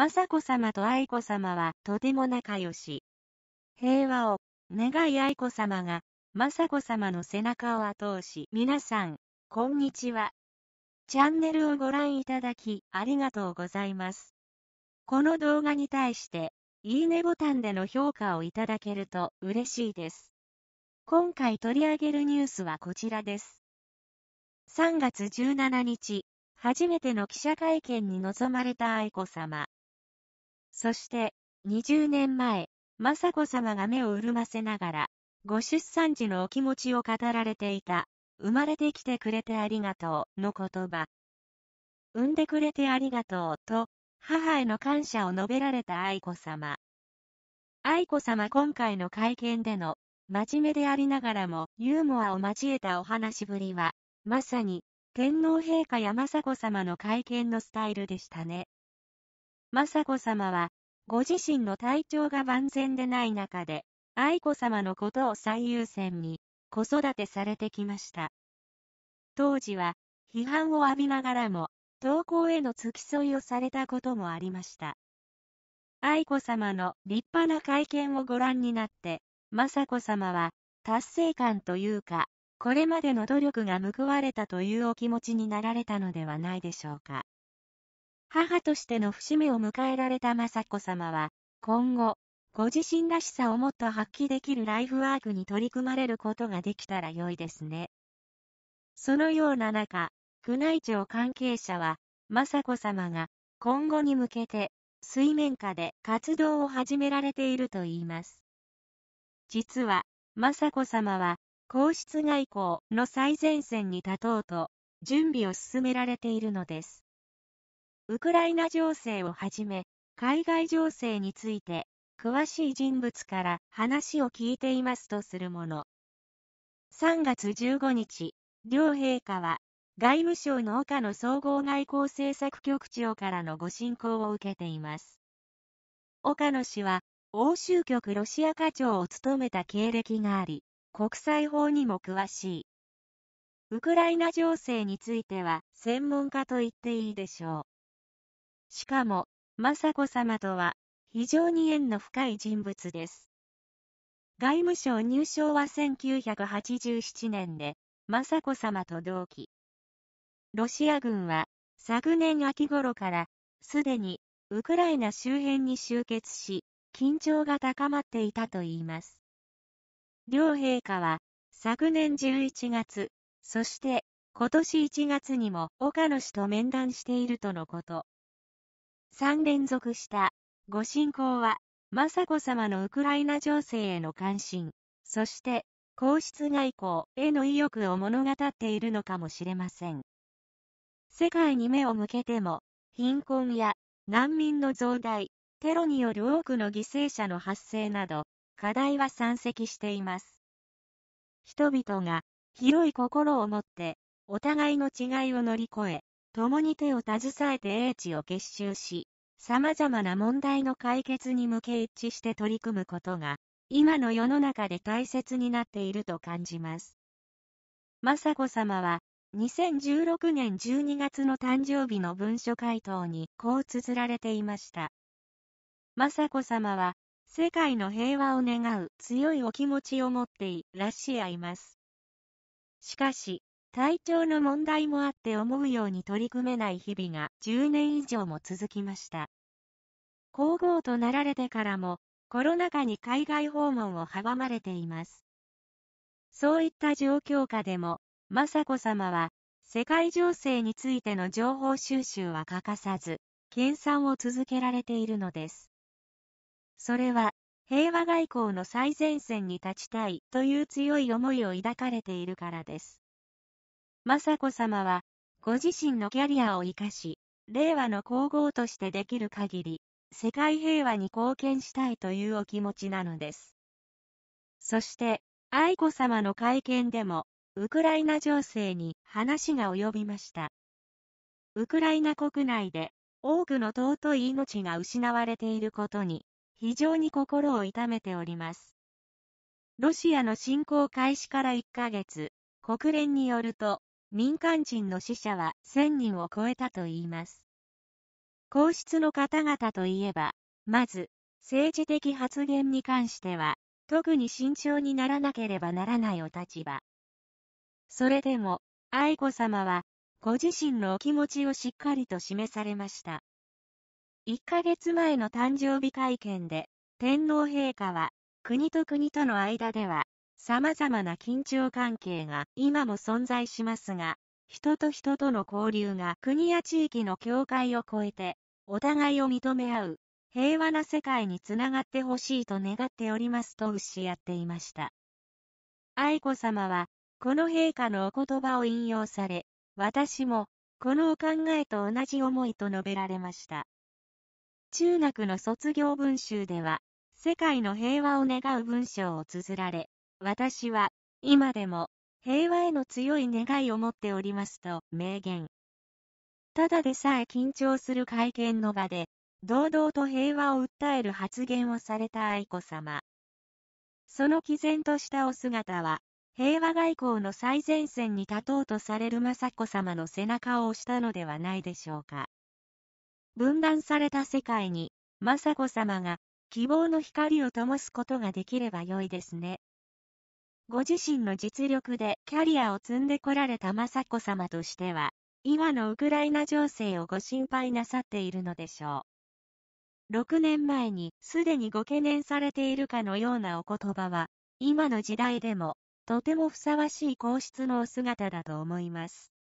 雅子さまと愛子さまはとても仲良し。平和を願い愛子さまが、雅子さまの背中を後押し、皆さん、こんにちは。チャンネルをご覧いただき、ありがとうございます。この動画に対して、いいねボタンでの評価をいただけると嬉しいです。今回取り上げるニュースはこちらです。3月17日、初めての記者会見に臨まれた愛子さま。そして、20年前、雅子さまが目を潤ませながら、ご出産時のお気持ちを語られていた、生まれてきてくれてありがとうの言葉。産んでくれてありがとうと、母への感謝を述べられた愛子さま。愛子さま今回の会見での、真面目でありながらもユーモアを交えたお話ぶりは、まさに、天皇陛下や雅子さまの会見のスタイルでしたね。雅子さまは、ご自身の体調が万全でない中で、愛子さまのことを最優先に、子育てされてきました。当時は、批判を浴びながらも、投稿への付き添いをされたこともありました。愛子さまの立派な会見をご覧になって、雅子さまは、達成感というか、これまでの努力が報われたというお気持ちになられたのではないでしょうか。母としての節目を迎えられた雅子さまは、今後、ご自身らしさをもっと発揮できるライフワークに取り組まれることができたら良いですね。そのような中、宮内庁関係者は、雅子さまが今後に向けて水面下で活動を始められているといいます。実は、雅子さまは、皇室外交の最前線に立とうと、準備を進められているのです。ウクライナ情勢をはじめ、海外情勢について、詳しい人物から話を聞いていますとするもの。3月15日、両陛下は、外務省の岡野総合外交政策局長からのご進行を受けています。岡野氏は、欧州局ロシア課長を務めた経歴があり、国際法にも詳しい。ウクライナ情勢については、専門家と言っていいでしょう。しかも、雅子さまとは、非常に縁の深い人物です。外務省入省は1987年で、雅子さまと同期。ロシア軍は、昨年秋頃から、すでに、ウクライナ周辺に集結し、緊張が高まっていたといいます。両陛下は、昨年11月、そして、今年1月にも岡野氏と面談しているとのこと。3連続した。ご信仰は、雅子さまのウクライナ情勢への関心、そして、皇室外交への意欲を物語っているのかもしれません。世界に目を向けても、貧困や難民の増大、テロによる多くの犠牲者の発生など、課題は山積しています。人々が広い心を持って、お互いの違いを乗り越え、共に手を携えて英知を結集し、様々な問題の解決に向け一致して取り組むことが、今の世の中で大切になっていると感じます。雅子さまは、2016年12月の誕生日の文書回答にこう綴られていました。雅子さまは、世界の平和を願う強いお気持ちを持っていらっしゃいます。しかし、体調の問題もあって思うように取り組めない日々が10年以上も続きました。皇后となられてからも、コロナ禍に海外訪問を阻まれています。そういった状況下でも、雅子さまは、世界情勢についての情報収集は欠かさず、研鑽を続けられているのです。それは、平和外交の最前線に立ちたいという強い思いを抱かれているからです。雅子さまは、ご自身のキャリアを生かし、令和の皇后としてできる限り、世界平和に貢献したいというお気持ちなのです。そして、愛子さまの会見でも、ウクライナ情勢に話が及びました。ウクライナ国内で多くの尊い命が失われていることに、非常に心を痛めております。ロシアの侵攻開始から1ヶ月、国連によると、民間人の死者は1000人を超えたといいます。皇室の方々といえば、まず、政治的発言に関しては、特に慎重にならなければならないお立場。それでも、愛子さまは、ご自身のお気持ちをしっかりと示されました。1ヶ月前の誕生日会見で、天皇陛下は、国と国との間では、様々な緊張関係が今も存在しますが、人と人との交流が国や地域の境界を越えて、お互いを認め合う、平和な世界につながってほしいと願っておりますとやっていました。愛子さまは、この陛下のお言葉を引用され、私も、このお考えと同じ思いと述べられました。中学の卒業文集では、世界の平和を願う文章を綴られ、私は、今でも、平和への強い願いを持っておりますと明言。ただでさえ緊張する会見の場で、堂々と平和を訴える発言をされた愛子さま。その毅然としたお姿は、平和外交の最前線に立とうとされる雅子さまの背中を押したのではないでしょうか。分断された世界に、雅子さまが希望の光を灯すことができれば良いですね。ご自身の実力でキャリアを積んでこられた雅子さまとしては、今のウクライナ情勢をご心配なさっているのでしょう。6年前にすでにご懸念されているかのようなお言葉は、今の時代でも、とてもふさわしい皇室のお姿だと思います。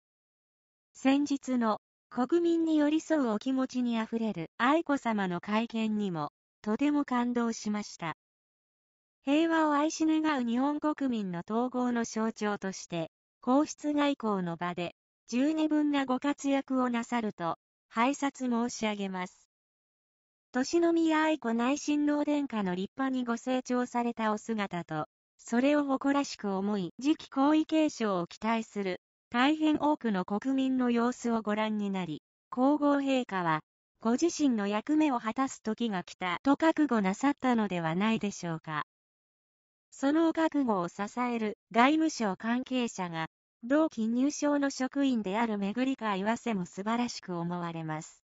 先日の国民に寄り添うお気持ちにあふれる愛子さまの会見にも、とても感動しました。平和を愛し願う日本国民の統合の象徴として、皇室外交の場で、十二分なご活躍をなさると、拝察申し上げます。年宮愛子内親王殿下の立派にご成長されたお姿と、それを誇らしく思い、次期皇位継承を期待する、大変多くの国民の様子をご覧になり、皇后陛下は、ご自身の役目を果たす時が来たと覚悟なさったのではないでしょうか。その覚悟を支える外務省関係者が、同期入省の職員である巡会わせも素晴らしく思われます。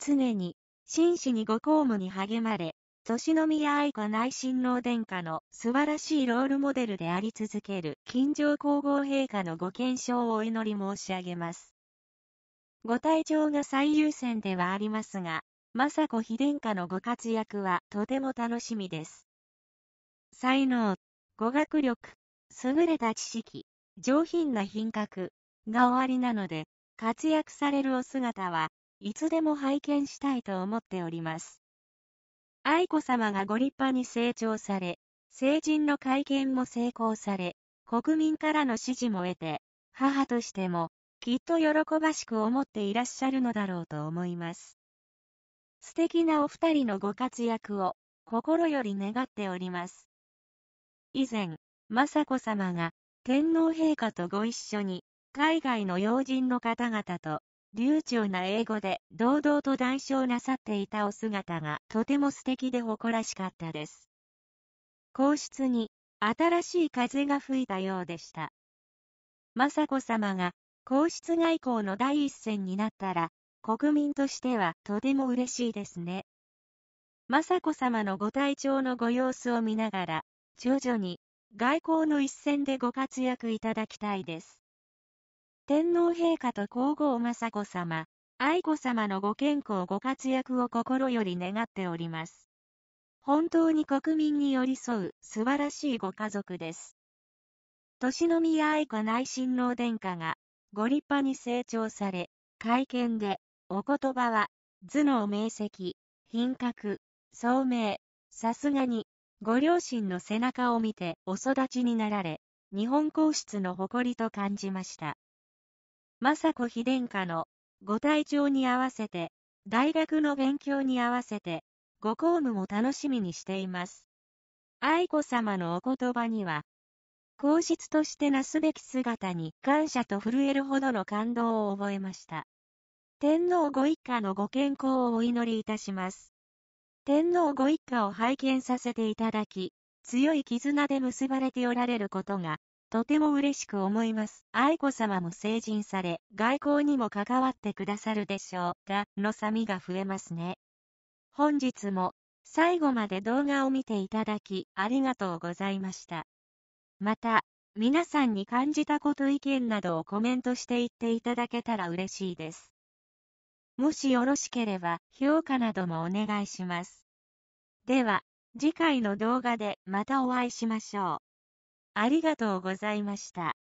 常に、真摯にご公務に励まれ、年宮愛子内親王殿下の素晴らしいロールモデルであり続ける金城皇后陛下のご健勝をお祈り申し上げます。ご体調が最優先ではありますが、雅子妃殿下のご活躍はとても楽しみです。才能、語学力、優れた知識、上品な品格が終わりなので、活躍されるお姿はいつでも拝見したいと思っております。愛子さまがご立派に成長され、成人の会見も成功され、国民からの支持も得て、母としても、きっと喜ばしく思っていらっしゃるのだろうと思います。素敵なお二人のご活躍を心より願っております。以前、雅子さまが天皇陛下とご一緒に、海外の要人の方々と、流暢な英語で堂々と談笑なさっていたお姿がとても素敵で誇らしかったです。皇室に新しい風が吹いたようでした。雅子さまが皇室外交の第一線になったら、国民としてはとても嬉しいですね。雅子さまのご体調のご様子を見ながら、徐々に外交の一戦でご活躍いただきたいです。天皇陛下と皇后雅子さま、愛子さまのご健康ご活躍を心より願っております。本当に国民に寄り添う素晴らしいご家族です。年宮愛子内親王殿下がご立派に成長され、会見でお言葉は頭脳明晰、品格、聡明、さすがにご両親の背中を見てお育ちになられ、日本皇室の誇りと感じました。雅子妃殿下のご体調に合わせて、大学の勉強に合わせて、ご公務も楽しみにしています。愛子さまのお言葉には、皇室としてなすべき姿に感謝と震えるほどの感動を覚えました。天皇ご一家のご健康をお祈りいたします。天皇ご一家を拝見させていただき、強い絆で結ばれておられることが、とても嬉しく思います。愛子さまも成人され、外交にも関わってくださるでしょうが、のさみが増えますね。本日も、最後まで動画を見ていただき、ありがとうございました。また、皆さんに感じたこと意見などをコメントしていっていただけたら嬉しいです。もしよろしければ評価などもお願いします。では、次回の動画でまたお会いしましょう。ありがとうございました。